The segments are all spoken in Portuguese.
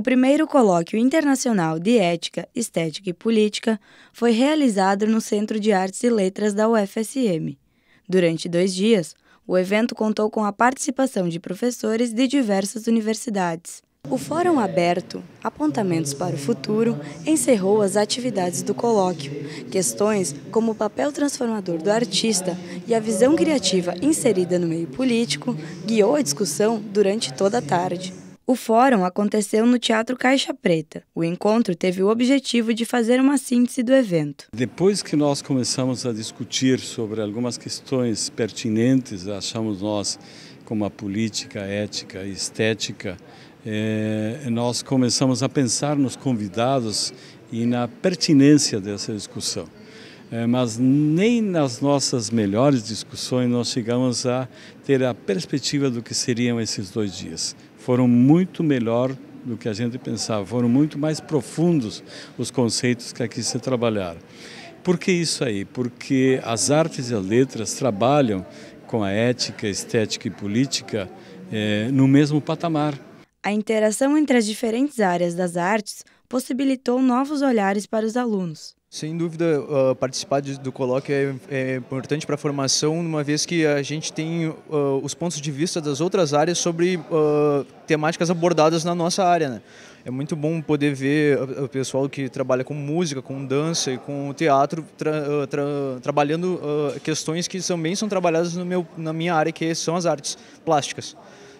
O primeiro colóquio internacional de ética, estética e política foi realizado no Centro de Artes e Letras da UFSM. Durante dois dias, o evento contou com a participação de professores de diversas universidades. O Fórum Aberto, Apontamentos para o Futuro, encerrou as atividades do colóquio. Questões como o papel transformador do artista e a visão criativa inserida no meio político guiou a discussão durante toda a tarde. O fórum aconteceu no Teatro Caixa Preta. O encontro teve o objetivo de fazer uma síntese do evento. Depois que nós começamos a discutir sobre algumas questões pertinentes, achamos nós, como a política, ética e estética, eh, nós começamos a pensar nos convidados e na pertinência dessa discussão. É, mas nem nas nossas melhores discussões nós chegamos a ter a perspectiva do que seriam esses dois dias. Foram muito melhor do que a gente pensava, foram muito mais profundos os conceitos que aqui se trabalharam. Por que isso aí? Porque as artes e as letras trabalham com a ética, estética e política é, no mesmo patamar. A interação entre as diferentes áreas das artes possibilitou novos olhares para os alunos. Sem dúvida, uh, participar de, do colóquio é, é importante para a formação, uma vez que a gente tem uh, os pontos de vista das outras áreas sobre uh, temáticas abordadas na nossa área. Né? É muito bom poder ver o pessoal que trabalha com música, com dança e com teatro tra, tra, trabalhando questões que também são trabalhadas meu, na minha área, que são as artes plásticas.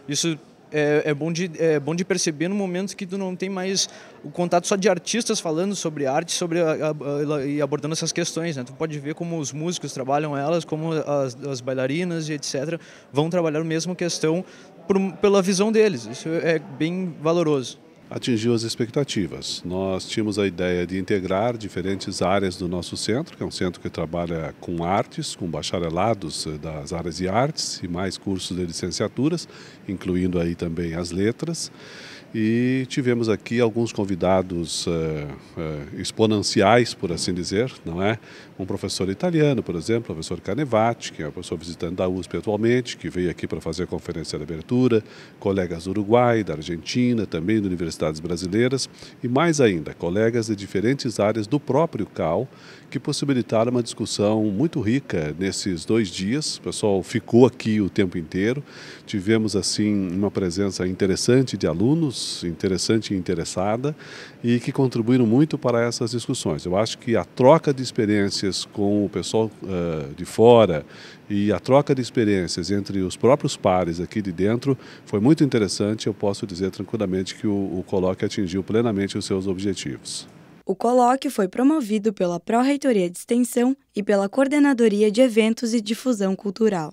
Isso é, é, bom de, é bom de perceber no momento que tu não tem mais o contato só de artistas falando sobre arte sobre a, a, a, e abordando essas questões. Né? Tu pode ver como os músicos trabalham elas, como as, as bailarinas e etc. vão trabalhar a mesma questão por, pela visão deles. Isso é bem valoroso atingiu as expectativas. Nós tínhamos a ideia de integrar diferentes áreas do nosso centro, que é um centro que trabalha com artes, com bacharelados eh, das áreas de artes e mais cursos de licenciaturas, incluindo aí também as letras. E tivemos aqui alguns convidados eh, eh, exponenciais, por assim dizer, não é? Um professor italiano, por exemplo, o professor Canevati, que é um professor visitante da USP atualmente, que veio aqui para fazer a conferência de abertura, colegas do Uruguai, da Argentina, também de universidades brasileiras, e mais ainda, colegas de diferentes áreas do próprio CAL, que possibilitaram uma discussão muito rica nesses dois dias. O pessoal ficou aqui o tempo inteiro, tivemos, assim, uma presença interessante de alunos, interessante e interessada e que contribuíram muito para essas discussões. Eu acho que a troca de experiências com o pessoal uh, de fora e a troca de experiências entre os próprios pares aqui de dentro foi muito interessante. Eu posso dizer tranquilamente que o, o colóquio atingiu plenamente os seus objetivos. O colóquio foi promovido pela Pró-Reitoria de Extensão e pela Coordenadoria de Eventos e Difusão Cultural.